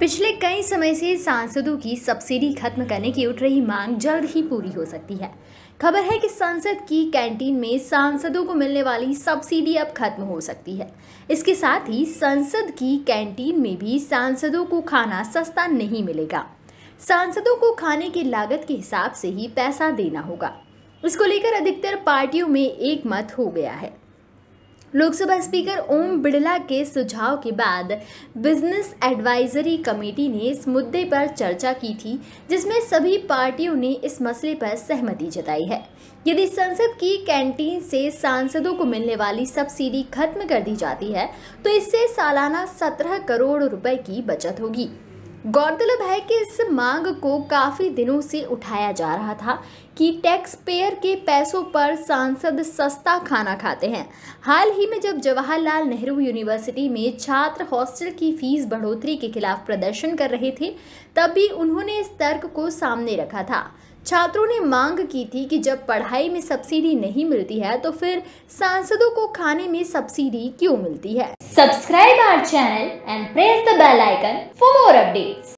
पिछले कई समय से सांसदों की सब्सिडी खत्म करने की उठ रही मांग जल्द ही पूरी हो सकती है खबर है कि संसद की कैंटीन में सांसदों को मिलने वाली सब्सिडी अब खत्म हो सकती है इसके साथ ही संसद की कैंटीन में भी सांसदों को खाना सस्ता नहीं मिलेगा सांसदों को खाने की लागत के हिसाब से ही पैसा देना होगा इसको लेकर अधिकतर पार्टियों में एक मत हो गया है लोकसभा स्पीकर ओम बिड़ला के सुझाव के बाद बिजनेस एडवाइजरी कमेटी ने इस मुद्दे पर चर्चा की थी जिसमें सभी पार्टियों ने इस मसले पर सहमति जताई है यदि संसद की कैंटीन से सांसदों को मिलने वाली सब्सिडी खत्म कर दी जाती है तो इससे सालाना सत्रह करोड़ रुपए की बचत होगी गौरतलब है कि इस मांग को काफ़ी दिनों से उठाया जा रहा था कि टैक्स पेयर के पैसों पर सांसद सस्ता खाना खाते हैं हाल ही में जब जवाहरलाल नेहरू यूनिवर्सिटी में छात्र हॉस्टल की फीस बढ़ोतरी के खिलाफ प्रदर्शन कर रहे थे तब भी उन्होंने इस तर्क को सामने रखा था छात्रों ने मांग की थी कि जब पढ़ाई में सब्सिडी नहीं मिलती है तो फिर सांसदों को खाने में सब्सिडी क्यों मिलती है subscribe our channel and press the bell icon for more updates